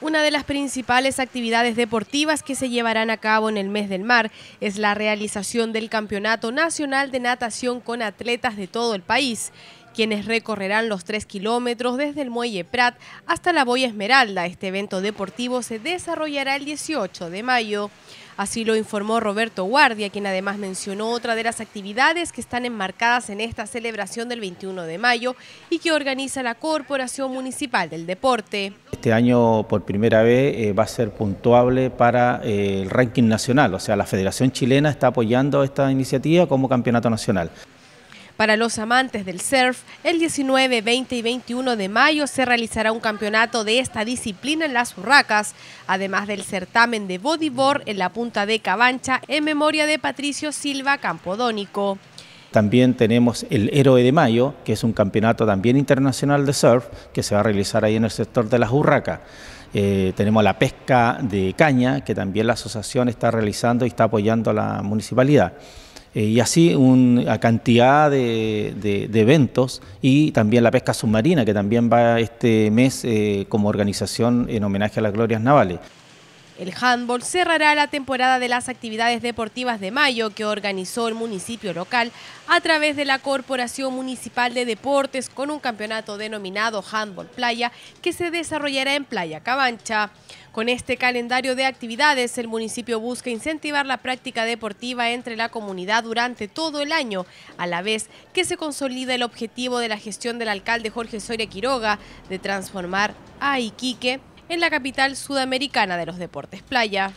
Una de las principales actividades deportivas que se llevarán a cabo en el mes del mar es la realización del Campeonato Nacional de Natación con atletas de todo el país quienes recorrerán los tres kilómetros desde el Muelle Prat hasta la Boya Esmeralda. Este evento deportivo se desarrollará el 18 de mayo. Así lo informó Roberto Guardia, quien además mencionó otra de las actividades que están enmarcadas en esta celebración del 21 de mayo y que organiza la Corporación Municipal del Deporte. Este año por primera vez eh, va a ser puntuable para eh, el ranking nacional, o sea, la Federación Chilena está apoyando esta iniciativa como campeonato nacional. Para los amantes del surf, el 19, 20 y 21 de mayo se realizará un campeonato de esta disciplina en las Urracas, además del certamen de bodyboard en la punta de Cabancha en memoria de Patricio Silva Campodónico. También tenemos el Héroe de Mayo, que es un campeonato también internacional de surf que se va a realizar ahí en el sector de las Urracas. Eh, tenemos la pesca de caña, que también la asociación está realizando y está apoyando a la municipalidad. Eh, y así una cantidad de, eventos y también la pesca submarina, que también va este mes eh, como organización en homenaje a las glorias navales. El handball cerrará la temporada de las actividades deportivas de mayo que organizó el municipio local a través de la Corporación Municipal de Deportes con un campeonato denominado Handball Playa que se desarrollará en Playa Cabancha. Con este calendario de actividades, el municipio busca incentivar la práctica deportiva entre la comunidad durante todo el año, a la vez que se consolida el objetivo de la gestión del alcalde Jorge Soria Quiroga de transformar a Iquique en la capital sudamericana de los deportes playa.